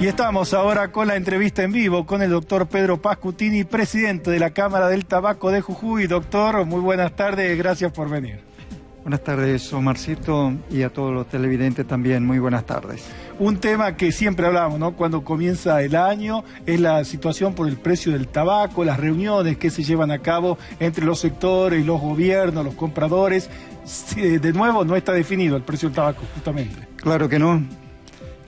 Y estamos ahora con la entrevista en vivo con el doctor Pedro Pascutini, presidente de la Cámara del Tabaco de Jujuy. Doctor, muy buenas tardes, gracias por venir. Buenas tardes, Omarcito, y a todos los televidentes también, muy buenas tardes. Un tema que siempre hablamos, ¿no? Cuando comienza el año, es la situación por el precio del tabaco, las reuniones que se llevan a cabo entre los sectores, los gobiernos, los compradores. De nuevo, no está definido el precio del tabaco, justamente. Claro que no.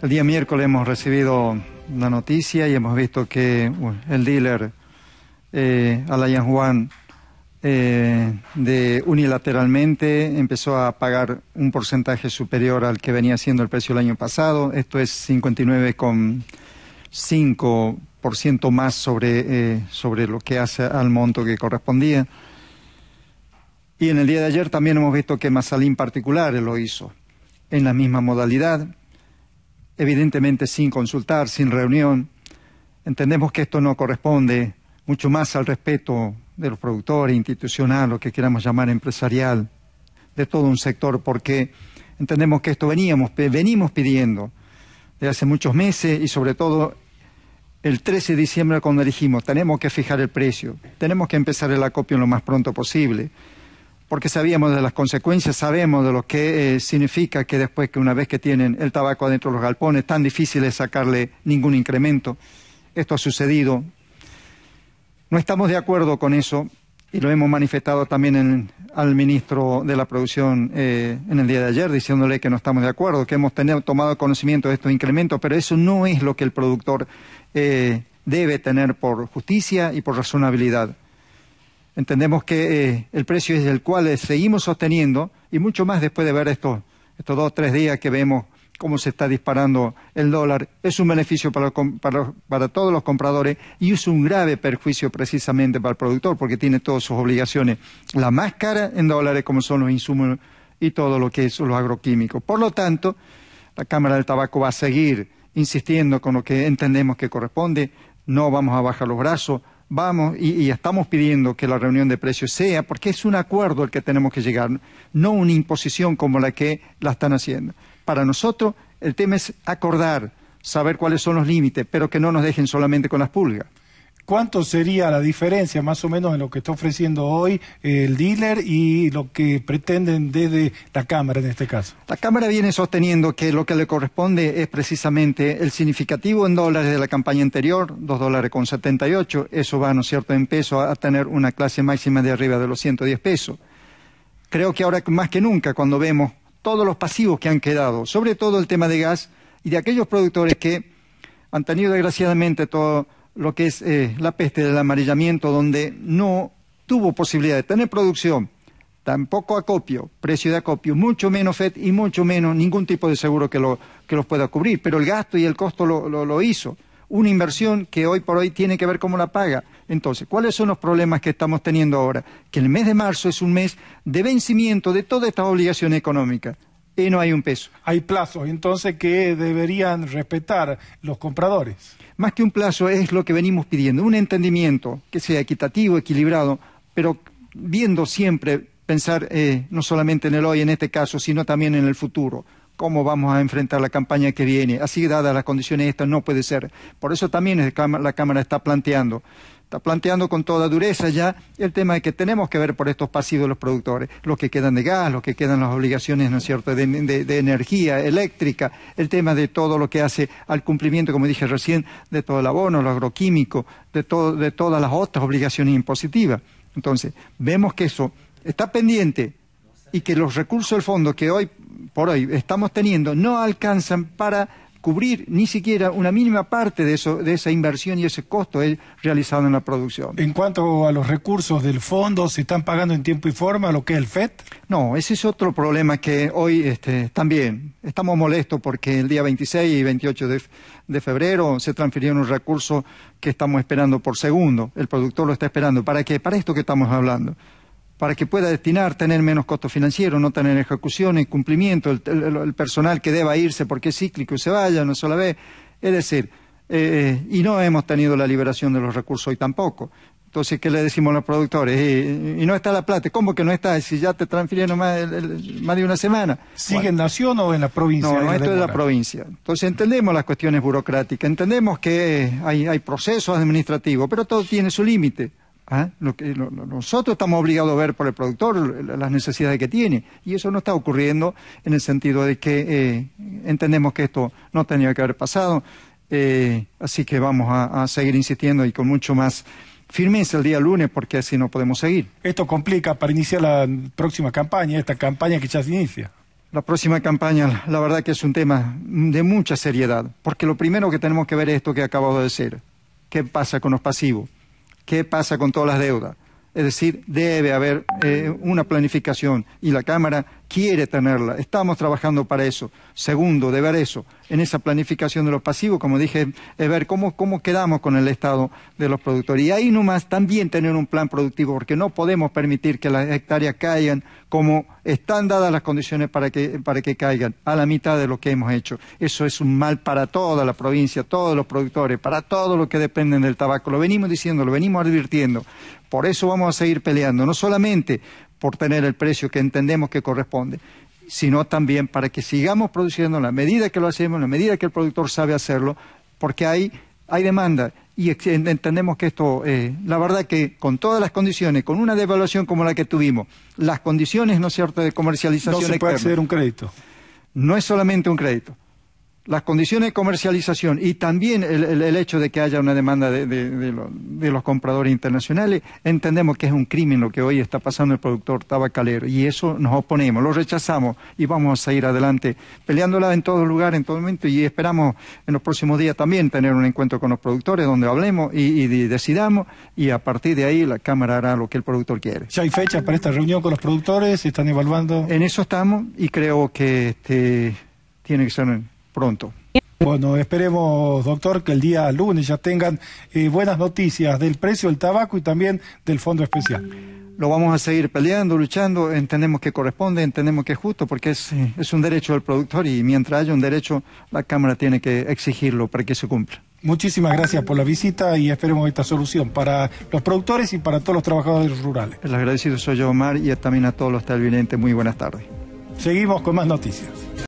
El día miércoles hemos recibido la noticia y hemos visto que el dealer eh, Alayan Juan eh, de unilateralmente empezó a pagar un porcentaje superior al que venía siendo el precio el año pasado. Esto es 59,5% más sobre, eh, sobre lo que hace al monto que correspondía. Y en el día de ayer también hemos visto que Masalín particular lo hizo en la misma modalidad evidentemente sin consultar, sin reunión. Entendemos que esto no corresponde mucho más al respeto de los productores, institucional, lo que queramos llamar empresarial, de todo un sector, porque entendemos que esto veníamos, venimos pidiendo desde hace muchos meses y sobre todo el 13 de diciembre cuando dijimos tenemos que fijar el precio, tenemos que empezar el acopio lo más pronto posible porque sabíamos de las consecuencias, sabemos de lo que eh, significa que después que una vez que tienen el tabaco adentro de los galpones, tan difícil es sacarle ningún incremento. Esto ha sucedido. No estamos de acuerdo con eso y lo hemos manifestado también al ministro de la Producción eh, en el día de ayer, diciéndole que no estamos de acuerdo, que hemos tenido, tomado conocimiento de estos incrementos, pero eso no es lo que el productor eh, debe tener por justicia y por razonabilidad entendemos que eh, el precio es el cual eh, seguimos sosteniendo y mucho más después de ver estos, estos dos o tres días que vemos cómo se está disparando el dólar. Es un beneficio para, para, para, todos los compradores y es un grave perjuicio precisamente para el productor porque tiene todas sus obligaciones, la más cara en dólares como son los insumos y todo lo que son los agroquímicos. Por lo tanto, la Cámara del Tabaco va a seguir insistiendo con lo que entendemos que corresponde, no vamos a bajar los brazos, vamos y, estamos pidiendo que la reunión de precios sea porque es un acuerdo al que tenemos que llegar, no una imposición como la que la están haciendo. Para nosotros el tema es acordar, saber cuáles son los límites, pero que no nos dejen solamente con las pulgas. ¿Cuánto sería la diferencia más o menos en lo que está ofreciendo hoy eh, el dealer y lo que pretenden desde la Cámara en este caso? La Cámara viene sosteniendo que lo que le corresponde es precisamente el significativo en dólares de la campaña anterior, 2 dólares con 78, eso va, ¿no es cierto?, en peso a tener una clase máxima de arriba de los 110 pesos. Creo que ahora más que nunca, cuando vemos todos los pasivos que han quedado, sobre todo el tema de gas y de aquellos productores que han tenido desgraciadamente todo lo que es eh, la peste del amarillamiento, donde no tuvo posibilidad de tener producción, tampoco acopio, precio de acopio, mucho menos FED y mucho menos ningún tipo de seguro que, lo, que los pueda cubrir. Pero el gasto y el costo lo, lo, lo hizo. Una inversión que hoy por hoy tiene que ver cómo la paga. Entonces, ¿cuáles son los problemas que estamos teniendo ahora? Que el mes de marzo es un mes de vencimiento de toda esta obligación económica no hay un peso. Hay plazos, entonces, que deberían respetar los compradores. Más que un plazo es lo que venimos pidiendo, un entendimiento que sea equitativo, equilibrado, pero viendo siempre pensar eh, no solamente en el hoy en este caso, sino también en el futuro cómo vamos a enfrentar la campaña que viene. Así dadas las condiciones estas no puede ser. Por eso también la Cámara está planteando está planteando con toda dureza ya el tema de que tenemos que ver por estos pasivos los productores, los que quedan de gas, los que quedan las obligaciones, ¿no es cierto?, de, energía eléctrica, el tema de todo lo que hace al cumplimiento, como dije recién, de todo el abono, lo agroquímico, de, todo, de todas las otras obligaciones impositivas. Entonces, vemos que eso está pendiente, y que los recursos del fondo que hoy por hoy estamos teniendo no alcanzan para cubrir ni siquiera una mínima parte de, eso, de esa inversión y ese costo realizado en la producción. En cuanto a los recursos del fondo, ¿se están pagando en tiempo y forma lo que es el FED? No, ese es otro problema que hoy este, también estamos molestos porque el día 26 y 28 de, febrero se transfirieron un recursos que estamos esperando por segundo. El productor lo está esperando. ¿Para qué? Para esto que estamos hablando para que pueda destinar, tener menos costos financieros, no tener ejecuciones, cumplimiento, el, personal que deba irse porque es cíclico y se vaya una sola vez. Es decir, eh, y no hemos tenido la liberación de los recursos hoy tampoco. Entonces, ¿qué le decimos a los productores? Eh, y, no está la plata. ¿Cómo que no está? Si ya te transfirieron más, más de una semana. ¿Sigue en Nación o en la provincia? No, esto es la provincia. Entonces, entendemos las cuestiones burocráticas, entendemos que hay procesos administrativos, pero todo tiene su límite. ¿Ah? nosotros estamos obligados a ver por el productor las necesidades que tiene. Y eso no está ocurriendo en el sentido de que eh, entendemos que esto no tenía que haber pasado. Eh, así que vamos a, a, seguir insistiendo y con mucho más firmeza el día lunes porque así no podemos seguir. Esto complica para iniciar la próxima campaña, esta campaña que ya se inicia. La próxima campaña, la verdad que es un tema de mucha seriedad, porque lo primero que tenemos que ver es esto que acabo de decir. ¿Qué pasa con los pasivos? qué pasa con todas las deudas. Es decir, debe haber eh, una planificación y la Cámara quiere tenerla. Estamos trabajando para eso. Segundo, de ver eso. En esa planificación de los pasivos, como dije, es ver cómo, quedamos con el estado de los productores. Y ahí nomás también tener un plan productivo, porque no podemos permitir que las hectáreas caigan como están dadas las condiciones para que, para que caigan, a la mitad de lo que hemos hecho. Eso es un mal para toda la provincia, todos los productores, para todos los que dependen del tabaco. Lo venimos diciendo, lo venimos advirtiendo. Por eso vamos a seguir peleando, no solamente por tener el precio que entendemos que corresponde, sino también para que sigamos produciendo a la medida que lo hacemos, en la medida que el productor sabe hacerlo, porque hay, demanda y entendemos que esto, eh, la verdad que con todas las condiciones, con una devaluación como la que tuvimos, las condiciones, ¿no es cierto?, de comercialización. No se puede externa, un crédito. No es solamente un crédito las condiciones de comercialización y también el, hecho de que haya una demanda de, los compradores internacionales, entendemos que es un crimen lo que hoy está pasando el productor tabacalero y eso nos oponemos, lo rechazamos y vamos a seguir adelante peleándola en todo lugar, en todo momento y esperamos en los próximos días también tener un encuentro con los productores donde hablemos y, decidamos y a partir de ahí la Cámara hará lo que el productor quiere. ¿Ya hay fecha para esta reunión con los productores? ¿Se ¿Están evaluando? En eso estamos y creo que este, tiene que ser pronto. Bueno, esperemos, doctor, que el día lunes ya tengan eh, buenas noticias del precio del tabaco y también del fondo especial. Lo vamos a seguir peleando, luchando, entendemos que corresponde, entendemos que es justo, porque eh, es, un derecho del productor y mientras haya un derecho, la Cámara tiene que exigirlo para que se cumpla. Muchísimas gracias por la visita y esperemos esta solución para los productores y para todos los trabajadores rurales. Les agradecido soy yo, Omar, y también a todos los televidentes. Muy buenas tardes. Seguimos con más noticias.